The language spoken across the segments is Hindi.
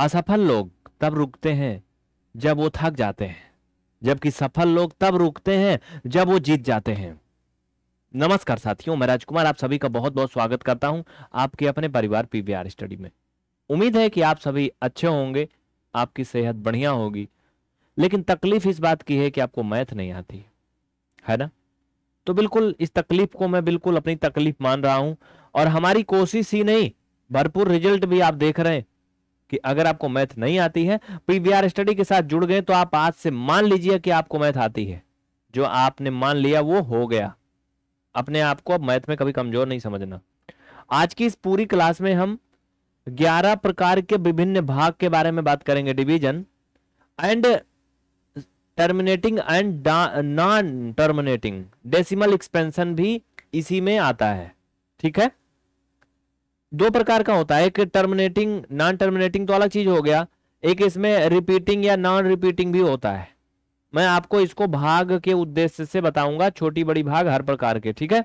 असफल लोग तब रुकते हैं जब वो थक जाते हैं जबकि सफल लोग तब रुकते हैं जब वो जीत जाते हैं नमस्कार साथियों मैं राजकुमार आप सभी का बहुत बहुत स्वागत करता हूं आपके अपने परिवार पीवीआर स्टडी में उम्मीद है कि आप सभी अच्छे होंगे आपकी सेहत बढ़िया होगी लेकिन तकलीफ इस बात की है कि आपको मैथ नहीं आती है ना तो बिल्कुल इस तकलीफ को मैं बिल्कुल अपनी तकलीफ मान रहा हूं और हमारी कोशिश ही नहीं भरपूर रिजल्ट भी आप देख रहे हैं कि अगर आपको मैथ नहीं आती है पीवीआर तो स्टडी के साथ जुड़ गए तो आप आज से मान लीजिए कि आपको मैथ आती है जो आपने मान लिया वो हो गया अपने आप को अब मैथ में कभी कमजोर नहीं समझना आज की इस पूरी क्लास में हम 11 प्रकार के विभिन्न भाग के बारे में बात करेंगे division and terminating and non terminating decimal expansion भी इसी में आता है ठीक है दो प्रकार का होता है एक टर्मिनेटिंग नॉन टर्मिनेटिंग तो अलग चीज हो गया एक इसमें रिपीटिंग या नॉन रिपीटिंग भी होता है मैं आपको इसको भाग के उद्देश्य से बताऊंगा छोटी बड़ी भाग हर प्रकार के ठीक है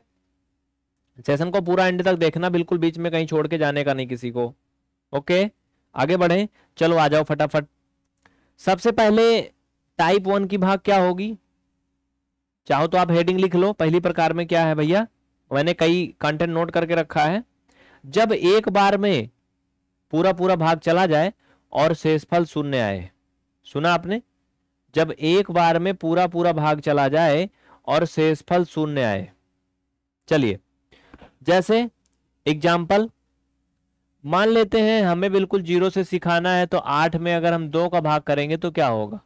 सेशन को पूरा एंड तक देखना बिल्कुल बीच में कहीं छोड़ के जाने का नहीं किसी को ओके आगे बढ़े चलो आ जाओ फटाफट सबसे पहले टाइप वन की भाग क्या होगी चाहो तो आप हेडिंग लिख लो पहली प्रकार में क्या है भैया मैंने कई कंटेंट नोट करके रखा है जब एक बार में पूरा पूरा भाग चला जाए और शेषफल शून्य आए सुना आपने जब एक बार में पूरा पूरा भाग चला जाए और शेषफल शून्य आए चलिए जैसे एग्जाम्पल मान लेते हैं हमें बिल्कुल जीरो से सिखाना है तो आठ में अगर हम दो का भाग करेंगे तो क्या होगा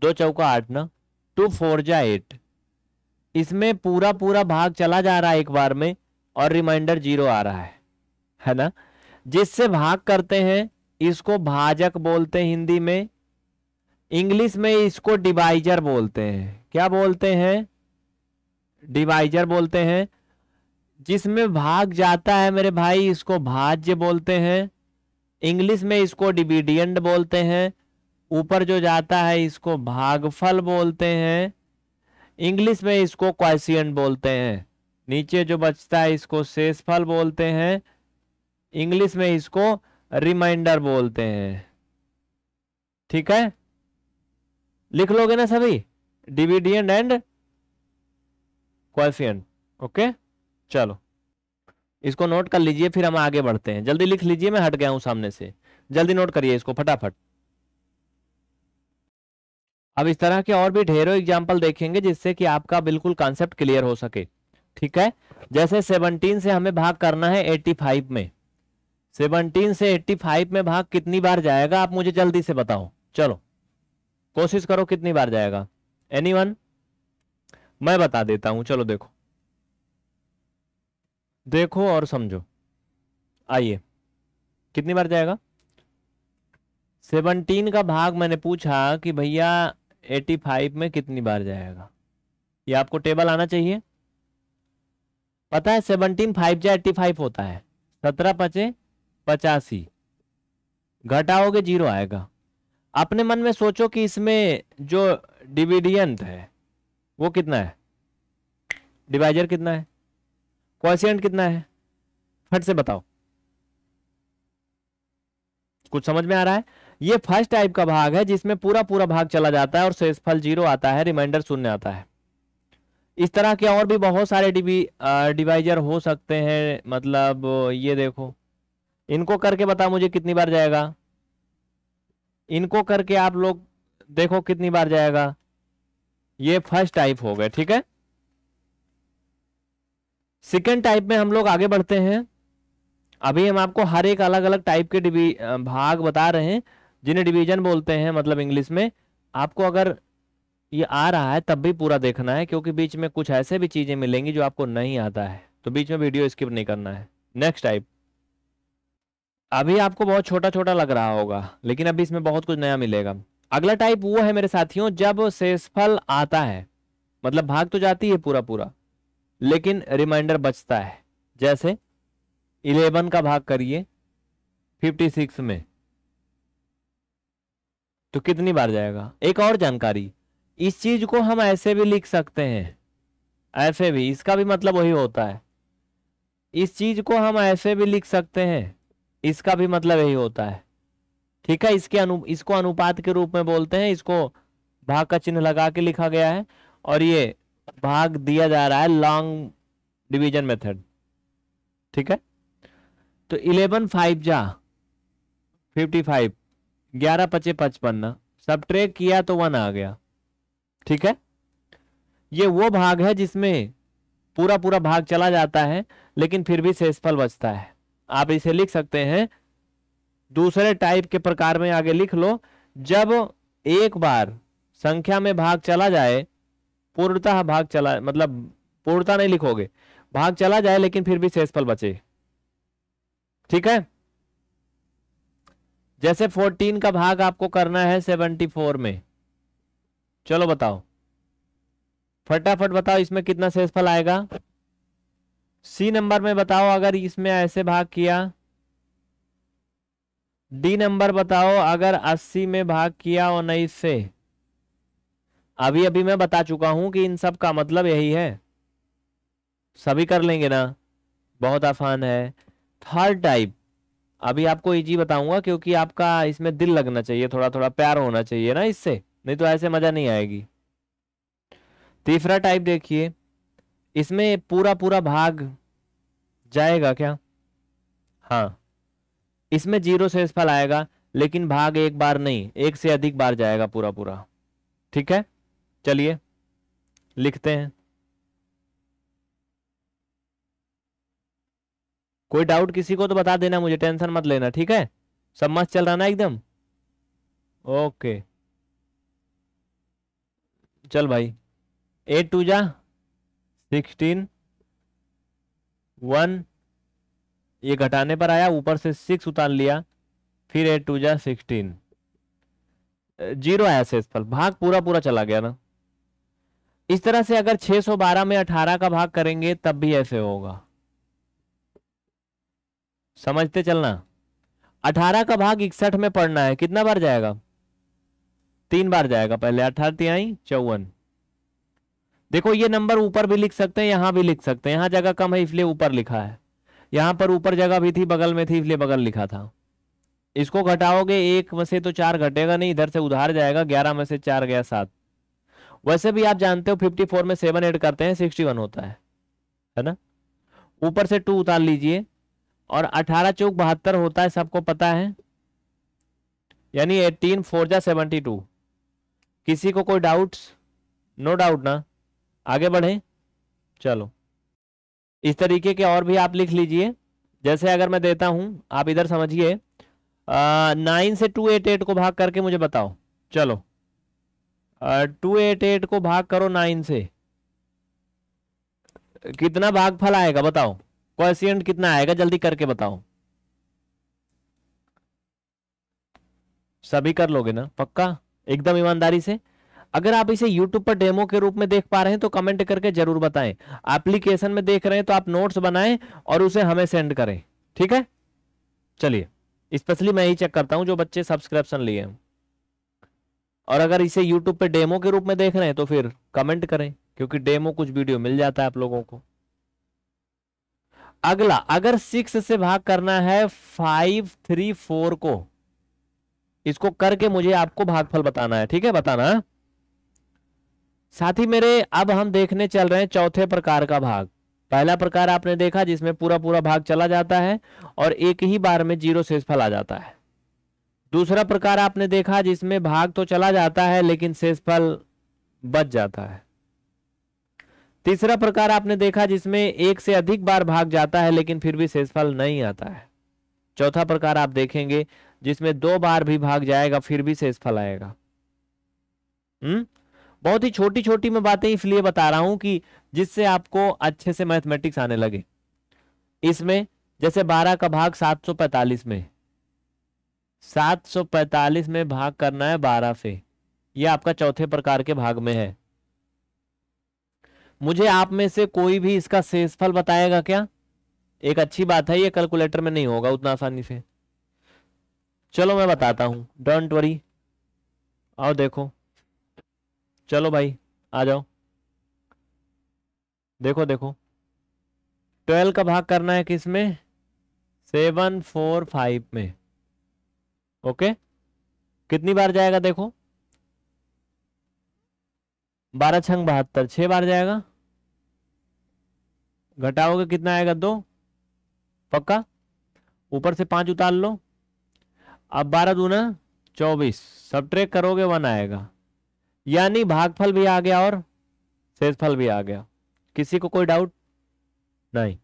दो चौका आठ ना टू फोर जा एट इसमें पूरा पूरा भाग चला जा रहा है एक बार में और रिमाइंडर जीरो आ रहा है है ना जिससे भाग करते हैं इसको भाजक बोलते हैं हिंदी में इंग्लिश में इसको डिवाइजर बोलते हैं क्या बोलते हैं डिवाइजर बोलते हैं जिसमें भाग जाता है मेरे भाई इसको भाज्य बोलते हैं इंग्लिश में इसको डिविडियंट बोलते हैं ऊपर जो जाता है इसको भागफल बोलते हैं इंग्लिश में इसको क्वेश्चन बोलते हैं नीचे जो बचता है इसको शेषफल बोलते हैं इंग्लिश में इसको रिमाइंडर बोलते हैं ठीक है लिख लोगे ना सभी डिविडियन एंड क्वालिफियन ओके चलो इसको नोट कर लीजिए फिर हम आगे बढ़ते हैं जल्दी लिख लीजिए मैं हट गया हूं सामने से जल्दी नोट करिए इसको फटाफट अब इस तरह के और भी ढेरों एग्जाम्पल देखेंगे जिससे कि आपका बिल्कुल कॉन्सेप्ट क्लियर हो सके ठीक है जैसे 17 से हमें भाग करना है 85 में 17 से 85 में भाग कितनी बार जाएगा आप मुझे जल्दी से बताओ चलो कोशिश करो कितनी बार जाएगा एनी मैं बता देता हूं चलो देखो देखो और समझो आइए कितनी बार जाएगा सेवनटीन का भाग मैंने पूछा कि भैया एटी फाइव में कितनी बार जाएगा ये आपको टेबल आना चाहिए पता है सेवनटीन फाइव जा एट्टी फाइव होता है सत्रह पचे पचासी घटाओगे जीरो आएगा अपने मन में सोचो कि इसमें जो डिविडियंट है वो कितना है डिवाइजर कितना है क्वेश्चन कितना है फट से बताओ कुछ समझ में आ रहा है ये फर्स्ट टाइप का भाग है जिसमें पूरा पूरा भाग चला जाता है और शेषफल जीरो आता है रिमाइंडर शून्य आता है इस तरह के और भी बहुत सारे डिवी डिवाइजर हो सकते हैं मतलब ये देखो इनको करके बता मुझे कितनी बार जाएगा इनको करके आप लोग देखो कितनी बार जाएगा ये फर्स्ट टाइप हो गए ठीक है सेकेंड टाइप में हम लोग आगे बढ़ते हैं अभी हम आपको हर एक अलग अलग टाइप के डिवी भाग बता रहे हैं जिन्हें डिवीजन बोलते हैं मतलब इंग्लिश में आपको अगर ये आ रहा है तब भी पूरा देखना है क्योंकि बीच में कुछ ऐसे भी चीज़ें मिलेंगी जो आपको नहीं आता है तो बीच में वीडियो स्किप नहीं करना है नेक्स्ट टाइप अभी आपको बहुत छोटा छोटा लग रहा होगा लेकिन अभी इसमें बहुत कुछ नया मिलेगा अगला टाइप वो है मेरे साथियों जब शेषफल आता है मतलब भाग तो जाती है पूरा पूरा लेकिन रिमाइंडर बचता है जैसे इलेवन का भाग करिए फिफ्टी सिक्स में तो कितनी बार जाएगा एक और जानकारी इस चीज को हम ऐसे भी लिख सकते हैं ऐसे भी इसका भी मतलब वही होता है इस चीज को हम ऐसे भी लिख सकते हैं इसका भी मतलब यही होता है ठीक है इसके अनु इसको अनुपात के रूप में बोलते हैं इसको भाग का चिन्ह लगा के लिखा गया है और ये भाग दिया जा रहा है लॉन्ग डिवीजन मेथड ठीक है तो इलेवन फाइव जा फिफ्टी फाइव ग्यारह पचे पचपन सब ट्रेक किया तो वन आ गया ठीक है ये वो भाग है जिसमें पूरा पूरा भाग चला जाता है लेकिन फिर भी शेषफल बचता है आप इसे लिख सकते हैं दूसरे टाइप के प्रकार में आगे लिख लो जब एक बार संख्या में भाग चला जाए पूर्णतः भाग चला मतलब पूर्णता नहीं लिखोगे भाग चला जाए लेकिन फिर भी शेषफल बचे ठीक है जैसे 14 का भाग आपको करना है 74 में चलो बताओ फटाफट बताओ इसमें कितना फल आएगा सी नंबर में बताओ अगर इसमें ऐसे भाग किया डी नंबर बताओ अगर 80 में भाग किया उन्नीस से अभी अभी मैं बता चुका हूं कि इन सब का मतलब यही है सभी कर लेंगे ना बहुत आसान है थर्ड टाइप अभी आपको इजी बताऊंगा क्योंकि आपका इसमें दिल लगना चाहिए थोड़ा थोड़ा प्यार होना चाहिए ना इससे नहीं तो ऐसे मज़ा नहीं आएगी तीसरा टाइप देखिए इसमें पूरा पूरा भाग जाएगा क्या हाँ इसमें जीरो शेषफल आएगा लेकिन भाग एक बार नहीं एक से अधिक बार जाएगा पूरा पूरा ठीक है चलिए लिखते हैं कोई डाउट किसी को तो बता देना मुझे टेंशन मत लेना ठीक है सब मस्त चल रहा ना एकदम ओके चल भाई एट टू जा सिक्सटीन वन ये घटाने पर आया ऊपर से सिक्स उतार लिया फिर एट टू जा सिक्सटीन जीरो आया शेषफल भाग पूरा पूरा चला गया ना इस तरह से अगर 612 में 18 का भाग करेंगे तब भी ऐसे होगा समझते चलना 18 का भाग इकसठ में पढ़ना है कितना बार जाएगा तीन बार जाएगा पहले अठारह तिहाई चौवन देखो ये नंबर ऊपर भी लिख सकते हैं यहां भी लिख सकते हैं यहां जगह कम है इसलिए ऊपर लिखा है यहां पर ऊपर जगह भी थी बगल में थी इसलिए बगल लिखा था इसको घटाओगे एक में से तो चार घटेगा नहीं इधर से उधार जाएगा ग्यारह में से चार गया सात वैसे भी आप जानते हो फिफ्टी फोर में सेवन एड करते हैं सिक्सटी वन होता है है ना ऊपर से टू उतार लीजिए और अठारह चौक बहत्तर होता है सबको पता है यानी एटीन फोर जा सेवेंटी टू किसी को कोई डाउट्स नो डाउट ना आगे बढ़े चलो इस तरीके के और भी आप लिख लीजिए जैसे अगर मैं देता हूं आप इधर समझिए नाइन से टू एट एट को भाग करके मुझे बताओ चलो टू एट एट को भाग करो नाइन से कितना भागफल आएगा बताओ क्वेश्चन कितना आएगा जल्दी करके बताओ सभी कर लोगे ना पक्का एकदम ईमानदारी से अगर आप इसे YouTube पर डेमो के रूप में देख पा रहे हैं तो कमेंट करके जरूर बताएं एप्लीकेशन में देख रहे हैं तो आप नोट्स बनाएं और उसे हमें सेंड करें ठीक है चलिए स्पेशली मैं यही चेक करता हूं जो बच्चे सब्सक्रिप्शन लिए हैं और अगर इसे यूट्यूब पे डेमो के रूप में देख रहे हैं तो फिर कमेंट करें क्योंकि डेमो कुछ वीडियो मिल जाता है आप लोगों को अगला अगर सिक्स से भाग करना है फाइव थ्री फोर को इसको करके मुझे आपको भागफल बताना है ठीक है बताना साथ ही मेरे अब हम देखने चल रहे हैं चौथे प्रकार का भाग पहला प्रकार आपने देखा जिसमें पूरा पूरा भाग चला जाता है और एक ही बार में जीरो शेषफल आ जाता है दूसरा प्रकार आपने देखा जिसमें भाग तो चला जाता है लेकिन शेषफल बच जाता है तीसरा प्रकार आपने देखा जिसमें एक से अधिक बार भाग जाता है लेकिन फिर भी शेषफल नहीं आता है चौथा प्रकार आप देखेंगे जिसमें दो बार भी भाग जाएगा फिर भी शेष फल आएगा हम्म बहुत ही छोटी छोटी मैं बातें इसलिए बता रहा हूं कि जिससे आपको अच्छे से मैथमेटिक्स आने लगे इसमें जैसे 12 का भाग 745 में 745 में भाग करना है 12 से यह आपका चौथे प्रकार के भाग में है मुझे आप में से कोई भी इसका शेषफल बताएगा क्या एक अच्छी बात है ये कैलकुलेटर में नहीं होगा उतना आसानी से चलो मैं बताता हूँ डोंट वरी आओ देखो चलो भाई आ जाओ देखो देखो ट्वेल्व का भाग करना है किस में सेवन फोर फाइव में ओके कितनी बार जाएगा देखो बारह छंग बहत्तर छः बार जाएगा घटाओगे कितना आएगा दो पक्का ऊपर से पांच उतार लो अब बारह दूना चौबीस सब ट्रेक करोगे वन आएगा यानी भागफल भी आ गया और शेषफल भी आ गया किसी को कोई डाउट नहीं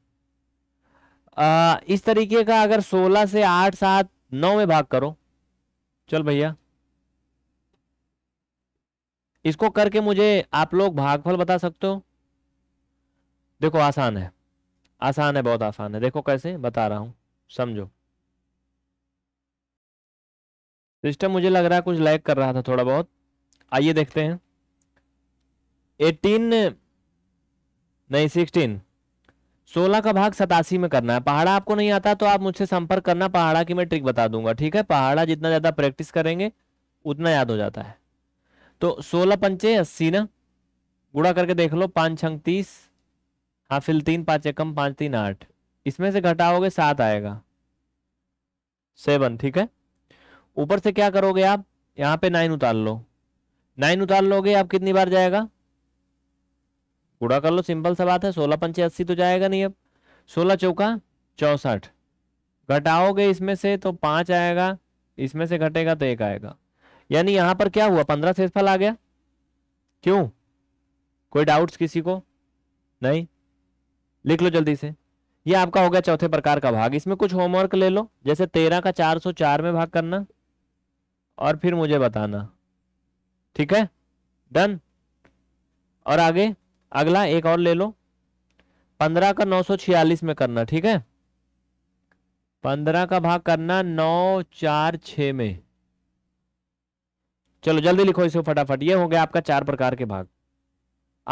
आ, इस तरीके का अगर सोलह से आठ सात नौ में भाग करो चल भैया इसको करके मुझे आप लोग भागफल बता सकते हो देखो आसान है आसान है बहुत आसान है देखो कैसे बता रहा हूँ समझो सिस्टम मुझे लग रहा है कुछ लैग कर रहा था थोड़ा बहुत आइए देखते हैं एटीन नहीं सिक्सटीन सोलह का भाग सतासी में करना है पहाड़ा आपको नहीं आता तो आप मुझसे संपर्क करना पहाड़ा की मैं ट्रिक बता दूंगा ठीक है पहाड़ा जितना ज़्यादा प्रैक्टिस करेंगे उतना याद हो जाता है तो सोलह पंचे अस्सी ना गुड़ा करके देख लो पांच छंग तीस हाँ तीन पाँच एकम पाँच तीन आठ इसमें से घटाओगे सात आएगा सेवन ठीक है ऊपर से क्या करोगे आप यहाँ पे नाइन उतार लो नाइन उतार लोगे आप कितनी बार जाएगा पूरा कर लो सिंपल सा बात है सोलह पंचे अस्सी तो जाएगा नहीं अब सोलह चौका चौसठ घटाओगे इसमें से तो पाँच आएगा इसमें से घटेगा तो एक आएगा यानी यहाँ पर क्या हुआ पंद्रह शेषफल आ गया क्यों कोई डाउट्स किसी को नहीं लिख लो जल्दी से ये आपका हो गया चौथे प्रकार का भाग इसमें कुछ होमवर्क ले लो जैसे तेरह का चार सौ चार में भाग करना और फिर मुझे बताना ठीक है डन और आगे अगला एक और ले लो पंद्रह का नौ सौ छियालीस में करना ठीक है पंद्रह का भाग करना नौ चार छ में चलो जल्दी लिखो इसे फटाफट ये हो गया आपका चार प्रकार के भाग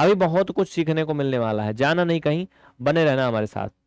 अभी बहुत कुछ सीखने को मिलने वाला है जाना नहीं कहीं बने रहना हमारे साथ